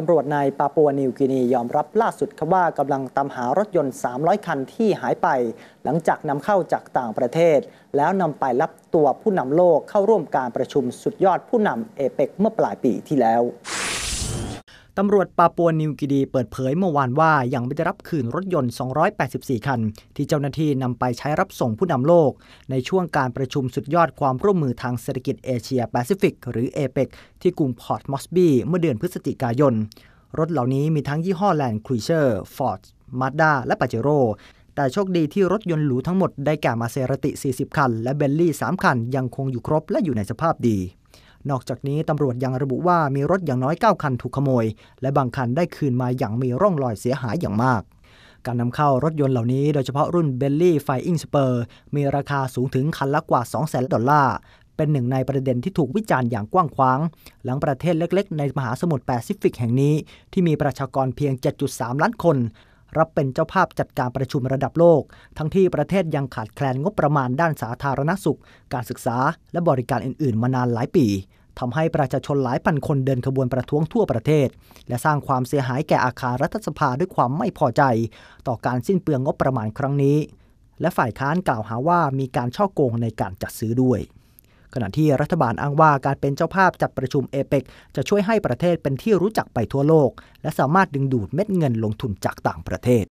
ตำรวจในปาปัวนิวกินียอมรับล่าสุดว่ากำลังตามหารถยนต์ 300 คันที่หายไปหลังจากนำเข้าจากต่างประเทศแล้วนำไปรับตัวผู้นำโลกเข้าร่วมการประชุมสุดยอดผู้นำเอเปกเมื่อปลายปีที่แล้วตำรวจปาปัวนิวกีดีเปิดเผยเมื่อวานว่ายังไม่ได้รับคืนรถยนต์ 284 คัน ที่เจ้าหน้าที่นำไปใช้รับส่งผู้นำโลก ในช่วงการประชุมสุดยอดความร่วมมือทางเศรษฐกิจเอเชียแปซิฟิก หรือเอเปกที่กรุงพอร์ตมอสบีเมื่อเดือนพฤศจิกายน รถเหล่านี้มีทั้งยี่ห้อแลนด์ครูเชอร์ฟอร์ดมาด้าและปาเจโรแต่โชคดีที่รถยนต์หรูทั้งหมดได้แก่มาเซราติ 40 คัน และเบนลี่3คันยังคงอยู่ครบและอยู่ในสภาพดีนอกจากนี้ตำรวจยังระบุว่ามีรถอย่างน้อย 9 คันถูกขโมย และบางคันได้คืนมาอย่างมีร่องรอยเสียหายอย่างมาก การนำเข้ารถยนต์เหล่านี้โดยเฉพาะรุ่น b บลลี่ไฟอิงสเปอร์มีราคาสูงถึงคันละกว่า 200,000ดอลลาร์ เป็นหนึ่งในประเด็นที่ถูกวิจารณ์อย่างกว้างขวาง หลังประเทศเล็กๆในมหาสมุทรแปซิฟิกแห่งนี้ ที่มีประชากรเพียง 7.3 ล้านคนรับเป็นเจ้าภาพจัดการประชุมระดับโลก ทั้งที่ประเทศยังขาดแคลนงบประมาณด้านสาธารณสุข การศึกษา และบริการอื่น ๆ มานานหลายปีทำให้ประชาชนหลายพันคนเดินขบวนประท้วงทั่วประเทศ และสร้างความเสียหายแก่อาคารรัฐสภาด้วยความไม่พอใจต่อการสิ้นเปลืองงบประมาณครั้งนี้ และฝ่ายค้านกล่าวหาว่ามีการช่อโกงในการจัดซื้อด้วยขณะที่รัฐบาลอ้างว่าการเป็นเจ้าภาพจัดประชุมเอเปกจะช่วยให้ประเทศเป็นที่รู้จักไปทั่วโลกและสามารถดึงดูดเม็ดเงินลงทุนจากต่างประเทศ